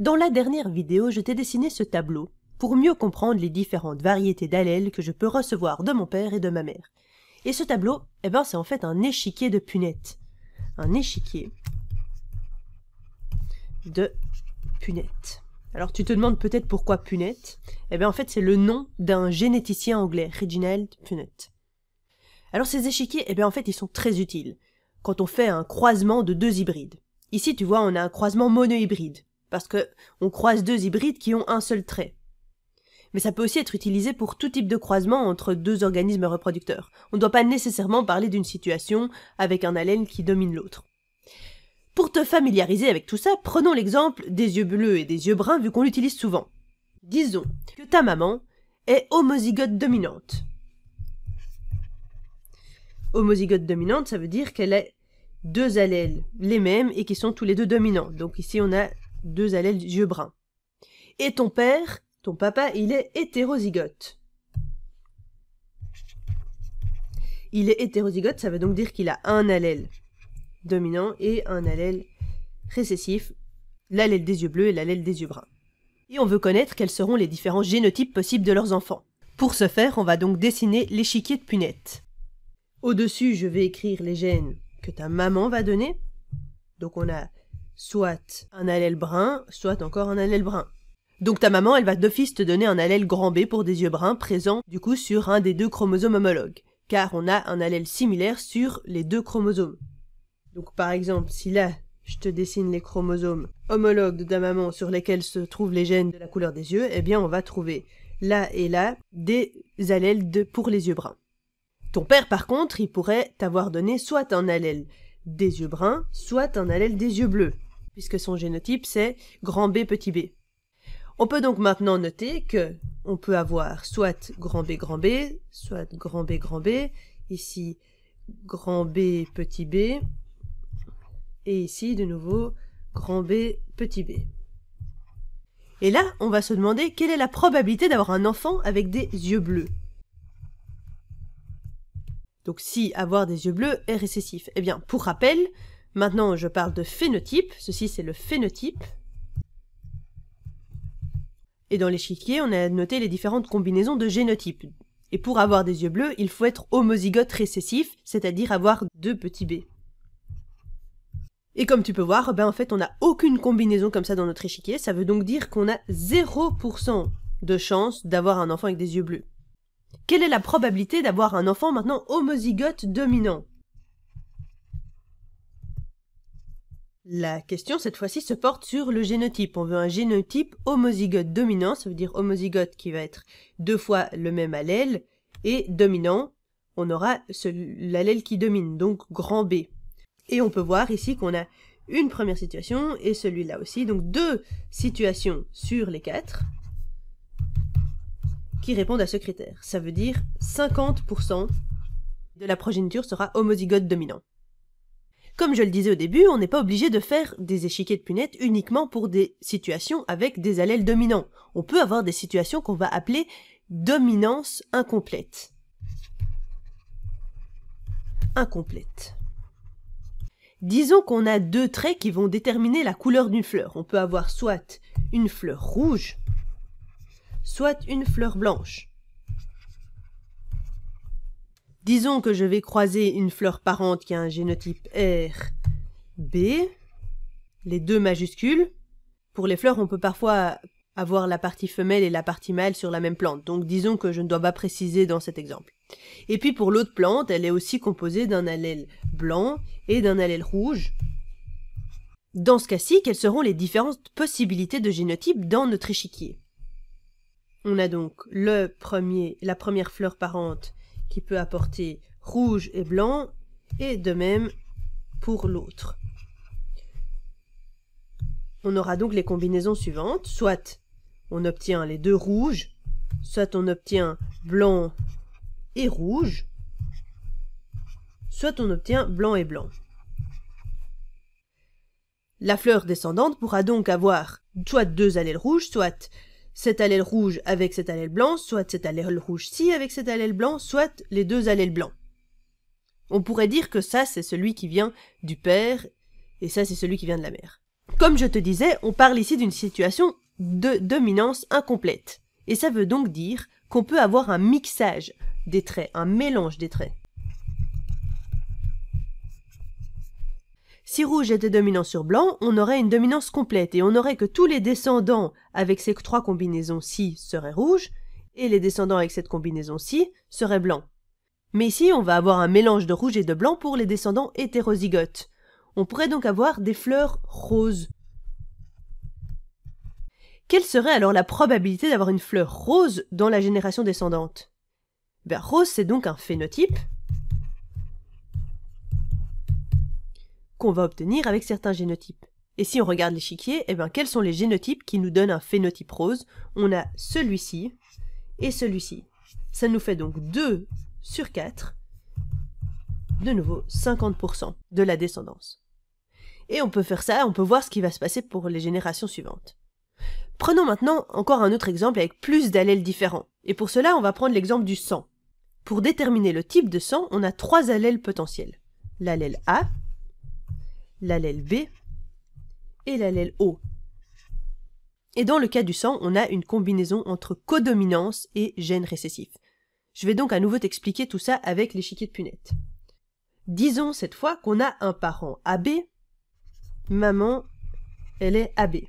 Dans la dernière vidéo, je t'ai dessiné ce tableau pour mieux comprendre les différentes variétés d'allèles que je peux recevoir de mon père et de ma mère. Et ce tableau, eh ben, c'est en fait un échiquier de punettes. Un échiquier de punettes. Alors tu te demandes peut-être pourquoi punette Eh bien en fait c'est le nom d'un généticien anglais, Reginald Punnett. Alors ces échiquiers, eh bien en fait ils sont très utiles quand on fait un croisement de deux hybrides. Ici tu vois on a un croisement monohybride, parce que on croise deux hybrides qui ont un seul trait. Mais ça peut aussi être utilisé pour tout type de croisement entre deux organismes reproducteurs. On ne doit pas nécessairement parler d'une situation avec un allèle qui domine l'autre. Pour te familiariser avec tout ça, prenons l'exemple des yeux bleus et des yeux bruns vu qu'on l'utilise souvent. Disons que ta maman est homozygote dominante. Homozygote dominante, ça veut dire qu'elle a deux allèles les mêmes et qui sont tous les deux dominants. Donc ici on a deux allèles yeux bruns. Et ton père, ton papa, il est hétérozygote. Il est hétérozygote, ça veut donc dire qu'il a un allèle dominant et un allèle récessif, l'allèle des yeux bleus et l'allèle des yeux bruns. Et on veut connaître quels seront les différents génotypes possibles de leurs enfants. Pour ce faire, on va donc dessiner l'échiquier de punette. Au-dessus, je vais écrire les gènes que ta maman va donner. Donc on a soit un allèle brun, soit encore un allèle brun. Donc ta maman, elle va d'office te donner un allèle grand B pour des yeux bruns présents, du coup sur un des deux chromosomes homologues, car on a un allèle similaire sur les deux chromosomes. Donc par exemple, si là, je te dessine les chromosomes homologues de ta maman sur lesquels se trouvent les gènes de la couleur des yeux, eh bien on va trouver là et là des allèles de pour les yeux bruns. Ton père, par contre, il pourrait t'avoir donné soit un allèle des yeux bruns, soit un allèle des yeux bleus puisque son génotype c'est grand B petit b. On peut donc maintenant noter que on peut avoir soit grand B grand B, soit grand B grand B, ici grand B petit b, et ici de nouveau grand B petit b. Et là, on va se demander quelle est la probabilité d'avoir un enfant avec des yeux bleus. Donc si avoir des yeux bleus est récessif. Eh bien, pour rappel, Maintenant, je parle de phénotype. Ceci, c'est le phénotype. Et dans l'échiquier, on a noté les différentes combinaisons de génotypes. Et pour avoir des yeux bleus, il faut être homozygote récessif, c'est-à-dire avoir deux petits b. Et comme tu peux voir, ben en fait, on n'a aucune combinaison comme ça dans notre échiquier. Ça veut donc dire qu'on a 0% de chance d'avoir un enfant avec des yeux bleus. Quelle est la probabilité d'avoir un enfant maintenant homozygote dominant La question cette fois-ci se porte sur le génotype. On veut un génotype homozygote dominant, ça veut dire homozygote qui va être deux fois le même allèle, et dominant, on aura l'allèle qui domine, donc grand B. Et on peut voir ici qu'on a une première situation et celui-là aussi, donc deux situations sur les quatre qui répondent à ce critère. Ça veut dire 50% de la progéniture sera homozygote dominant. Comme je le disais au début, on n'est pas obligé de faire des échiquiers de punettes uniquement pour des situations avec des allèles dominants. On peut avoir des situations qu'on va appeler dominance incomplète. Incomplète. Disons qu'on a deux traits qui vont déterminer la couleur d'une fleur. On peut avoir soit une fleur rouge, soit une fleur blanche. Disons que je vais croiser une fleur parente qui a un génotype R, B, les deux majuscules. Pour les fleurs, on peut parfois avoir la partie femelle et la partie mâle sur la même plante, donc disons que je ne dois pas préciser dans cet exemple. Et puis pour l'autre plante, elle est aussi composée d'un allèle blanc et d'un allèle rouge. Dans ce cas-ci, quelles seront les différentes possibilités de génotype dans notre échiquier On a donc le premier, la première fleur parente qui peut apporter rouge et blanc, et de même pour l'autre. On aura donc les combinaisons suivantes, soit on obtient les deux rouges, soit on obtient blanc et rouge, soit on obtient blanc et blanc. La fleur descendante pourra donc avoir soit deux allèles rouges, soit cet allèle rouge avec cet allèle blanc, soit cet allèle rouge-ci avec cet allèle blanc, soit les deux allèles blancs. On pourrait dire que ça, c'est celui qui vient du père, et ça, c'est celui qui vient de la mère. Comme je te disais, on parle ici d'une situation de dominance incomplète. Et ça veut donc dire qu'on peut avoir un mixage des traits, un mélange des traits. Si rouge était dominant sur blanc, on aurait une dominance complète et on aurait que tous les descendants avec ces trois combinaisons-ci seraient rouges et les descendants avec cette combinaison-ci seraient blancs. Mais ici, on va avoir un mélange de rouge et de blanc pour les descendants hétérozygotes. On pourrait donc avoir des fleurs roses. Quelle serait alors la probabilité d'avoir une fleur rose dans la génération descendante ben, Rose, c'est donc un phénotype, qu'on va obtenir avec certains génotypes. Et si on regarde l'échiquier, eh ben, quels sont les génotypes qui nous donnent un phénotype rose On a celui-ci et celui-ci. Ça nous fait donc 2 sur 4, de nouveau 50% de la descendance. Et on peut faire ça, on peut voir ce qui va se passer pour les générations suivantes. Prenons maintenant encore un autre exemple avec plus d'allèles différents. Et pour cela, on va prendre l'exemple du sang. Pour déterminer le type de sang, on a trois allèles potentiels. L'allèle A, l'allèle B et l'allèle O. Et dans le cas du sang, on a une combinaison entre codominance et gène récessif. Je vais donc à nouveau t'expliquer tout ça avec l'échiquier de punette. Disons cette fois qu'on a un parent AB, maman, elle est AB.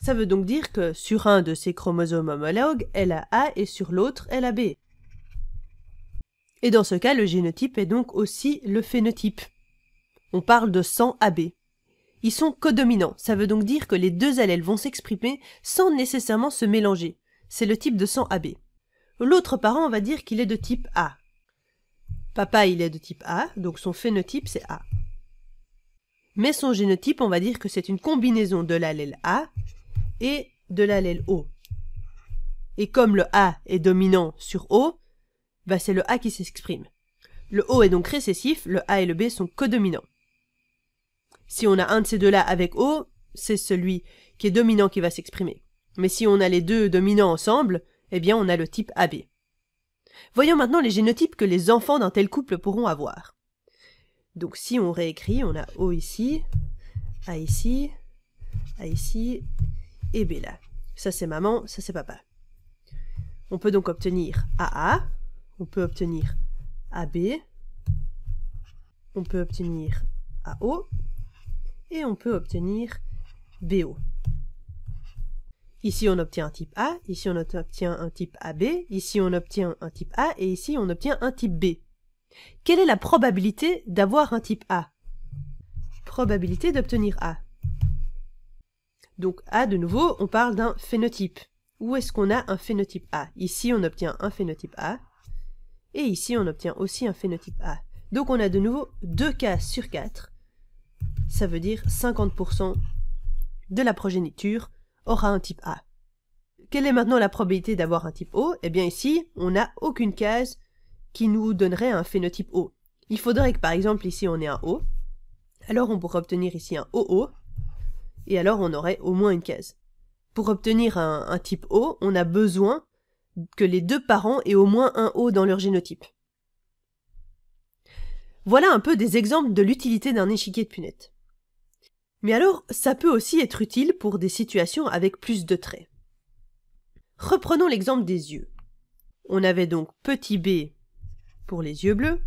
Ça veut donc dire que sur un de ces chromosomes homologues, elle a A et sur l'autre, elle a B. Et dans ce cas, le génotype est donc aussi le phénotype. On parle de sang AB. Ils sont codominants, ça veut donc dire que les deux allèles vont s'exprimer sans nécessairement se mélanger. C'est le type de sang AB. L'autre parent, on va dire qu'il est de type A. Papa, il est de type A, donc son phénotype, c'est A. Mais son génotype, on va dire que c'est une combinaison de l'allèle A et de l'allèle O. Et comme le A est dominant sur O, bah, c'est le A qui s'exprime. Le O est donc récessif, le A et le B sont codominants. Si on a un de ces deux-là avec O, c'est celui qui est dominant qui va s'exprimer. Mais si on a les deux dominants ensemble, eh bien on a le type AB. Voyons maintenant les génotypes que les enfants d'un tel couple pourront avoir. Donc si on réécrit, on a O ici, A ici, A ici, et B là. Ça c'est maman, ça c'est papa. On peut donc obtenir AA, on peut obtenir AB, on peut obtenir AO, et on peut obtenir BO. Ici, on obtient un type A, ici, on obtient un type AB, ici, on obtient un type A, et ici, on obtient un type B. Quelle est la probabilité d'avoir un type A Probabilité d'obtenir A. Donc A, de nouveau, on parle d'un phénotype. Où est-ce qu'on a un phénotype A Ici, on obtient un phénotype A, et ici, on obtient aussi un phénotype A. Donc on a de nouveau deux cas sur quatre ça veut dire 50% de la progéniture aura un type A. Quelle est maintenant la probabilité d'avoir un type O Eh bien ici, on n'a aucune case qui nous donnerait un phénotype O. Il faudrait que par exemple ici on ait un O, alors on pourrait obtenir ici un OO, et alors on aurait au moins une case. Pour obtenir un, type O, on a besoin que les deux parents aient au moins un O dans leur génotype. Voilà un peu des exemples de l'utilité d'un échiquier de punettes. Mais alors, ça peut aussi être utile pour des situations avec plus de traits. Reprenons l'exemple des yeux. On avait donc petit b pour les yeux bleus,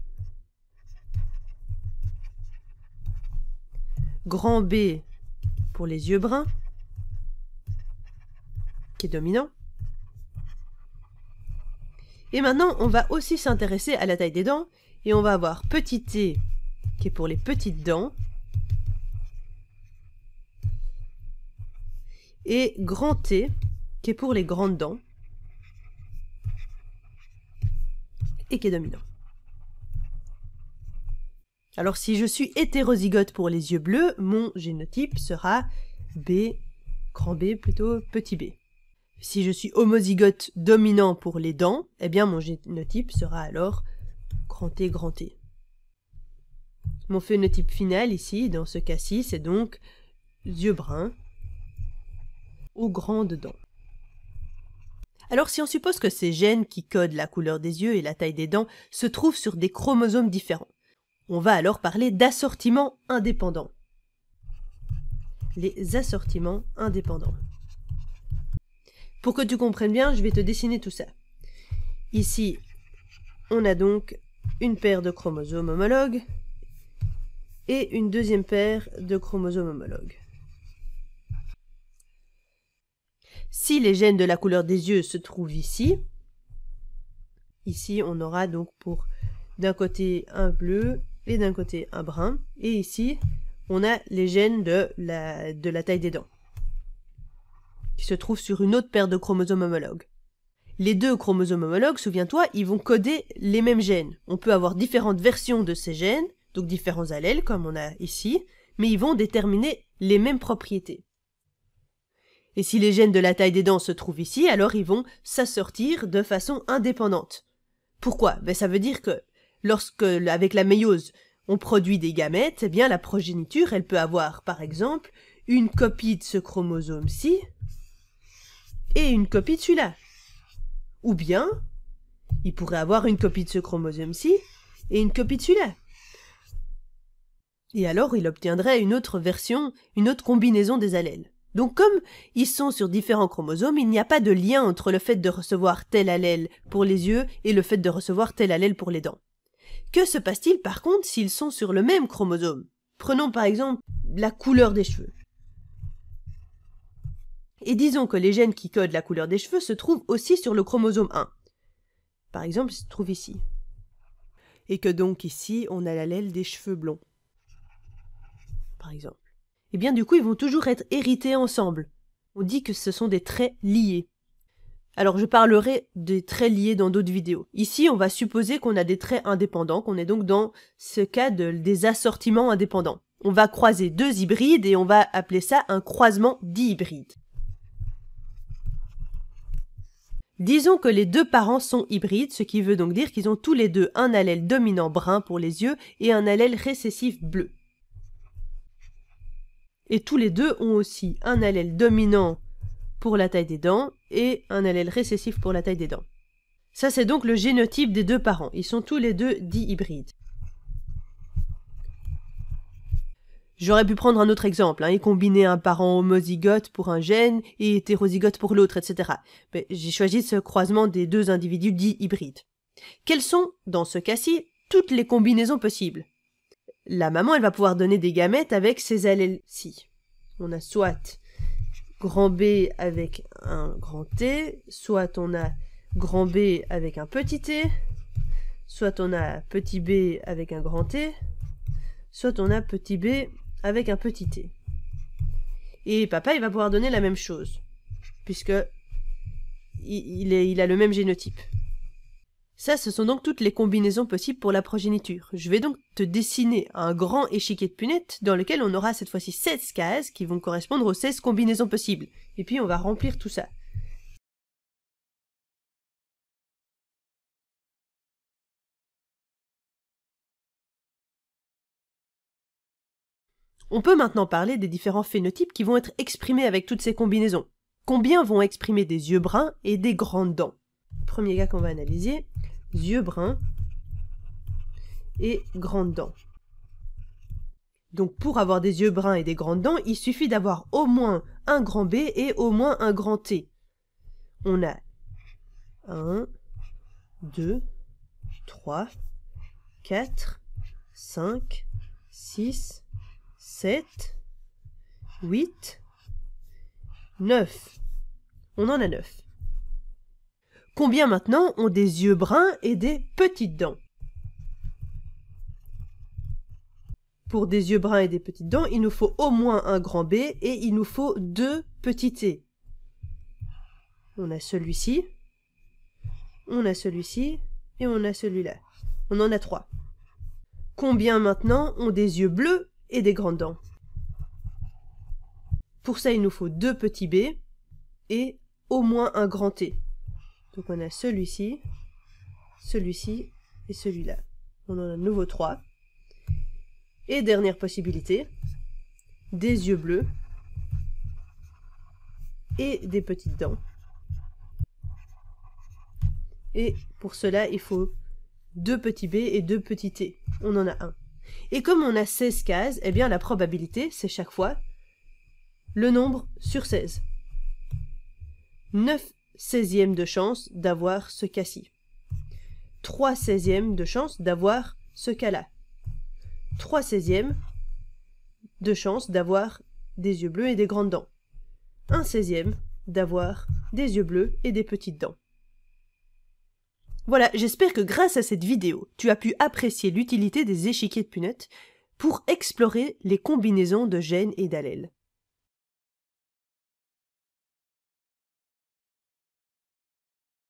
grand B pour les yeux bruns, qui est dominant. Et maintenant, on va aussi s'intéresser à la taille des dents, et on va avoir petit T, qui est pour les petites dents, et grand T, qui est pour les grandes dents et qui est dominant. Alors si je suis hétérozygote pour les yeux bleus, mon génotype sera B, grand B plutôt, petit B. Si je suis homozygote dominant pour les dents, eh bien mon génotype sera alors grand T, grand T. Mon phénotype final ici, dans ce cas-ci, c'est donc yeux bruns, aux grandes dents. Alors si on suppose que ces gènes qui codent la couleur des yeux et la taille des dents se trouvent sur des chromosomes différents, on va alors parler d'assortiments indépendants. Les assortiments indépendants. Pour que tu comprennes bien, je vais te dessiner tout ça. Ici, on a donc une paire de chromosomes homologues et une deuxième paire de chromosomes homologues. Si les gènes de la couleur des yeux se trouvent ici, ici on aura donc pour d'un côté un bleu et d'un côté un brun. Et ici, on a les gènes de la, taille des dents, qui se trouvent sur une autre paire de chromosomes homologues. Les deux chromosomes homologues, souviens-toi, ils vont coder les mêmes gènes. On peut avoir différentes versions de ces gènes, donc différents allèles comme on a ici, mais ils vont déterminer les mêmes propriétés. Et si les gènes de la taille des dents se trouvent ici, alors ils vont s'assortir de façon indépendante. Pourquoi ben, Ça veut dire que lorsque, avec la méiose, on produit des gamètes, eh bien la progéniture, elle peut avoir, par exemple, une copie de ce chromosome-ci et une copie de celui-là. Ou bien, il pourrait avoir une copie de ce chromosome-ci et une copie de celui-là. Et alors, il obtiendrait une autre version, une autre combinaison des allèles. Donc comme ils sont sur différents chromosomes, il n'y a pas de lien entre le fait de recevoir tel allèle pour les yeux et le fait de recevoir tel allèle pour les dents. Que se passe-t-il par contre s'ils sont sur le même chromosome Prenons par exemple la couleur des cheveux. Et disons que les gènes qui codent la couleur des cheveux se trouvent aussi sur le chromosome 1. Par exemple, ils se trouvent ici. Et que donc ici, on a l'allèle des cheveux blonds. Par exemple et eh bien du coup ils vont toujours être hérités ensemble. On dit que ce sont des traits liés. Alors je parlerai des traits liés dans d'autres vidéos. Ici, on va supposer qu'on a des traits indépendants, qu'on est donc dans ce cas de, des assortiments indépendants. On va croiser deux hybrides et on va appeler ça un croisement d'hybrides. Disons que les deux parents sont hybrides, ce qui veut donc dire qu'ils ont tous les deux un allèle dominant brun pour les yeux et un allèle récessif bleu et tous les deux ont aussi un allèle dominant pour la taille des dents et un allèle récessif pour la taille des dents. Ça, c'est donc le génotype des deux parents. Ils sont tous les deux dits hybrides. J'aurais pu prendre un autre exemple hein, et combiner un parent homozygote pour un gène et hétérozygote pour l'autre, etc. Mais j'ai choisi ce croisement des deux individus dits hybrides. Quelles sont, dans ce cas-ci, toutes les combinaisons possibles la maman, elle va pouvoir donner des gamètes avec ses allèles-ci. On a soit grand B avec un grand T, soit on a grand B avec un petit T, soit on a petit B avec un grand T, soit on a petit B avec un petit T. Et papa, il va pouvoir donner la même chose, puisque il a le même génotype. Ça, ce sont donc toutes les combinaisons possibles pour la progéniture. Je vais donc te dessiner un grand échiquier de punettes dans lequel on aura cette fois-ci 16 cases qui vont correspondre aux 16 combinaisons possibles. Et puis on va remplir tout ça. On peut maintenant parler des différents phénotypes qui vont être exprimés avec toutes ces combinaisons. Combien vont exprimer des yeux bruns et des grandes dents Premier gars qu'on va analyser, yeux bruns et grandes dents. Donc pour avoir des yeux bruns et des grandes dents, il suffit d'avoir au moins un grand B et au moins un grand T. On a 1, 2, 3, 4, 5, 6, 7, 8, 9. On en a 9. Combien maintenant ont des yeux bruns et des petites dents Pour des yeux bruns et des petites dents, il nous faut au moins un grand B et il nous faut deux petits T. On a celui-ci, on a celui-ci et on a celui-là. On en a trois. Combien maintenant ont des yeux bleus et des grandes dents Pour ça, il nous faut deux petits B et au moins un grand T. Donc on a celui-ci, celui-ci et celui-là. On en a de nouveau trois. Et dernière possibilité, des yeux bleus et des petites dents. Et pour cela, il faut deux petits b et deux petits t. On en a un. Et comme on a 16 cases, eh bien la probabilité, c'est chaque fois le nombre sur 16. 9 16e de chance d'avoir ce cas-ci. 3 16e de chance d'avoir ce cas-là. 3 16 de chance d'avoir des yeux bleus et des grandes dents. 1 16e d'avoir des yeux bleus et des petites dents. Voilà, j'espère que grâce à cette vidéo, tu as pu apprécier l'utilité des échiquiers de punettes pour explorer les combinaisons de gènes et d'allèles.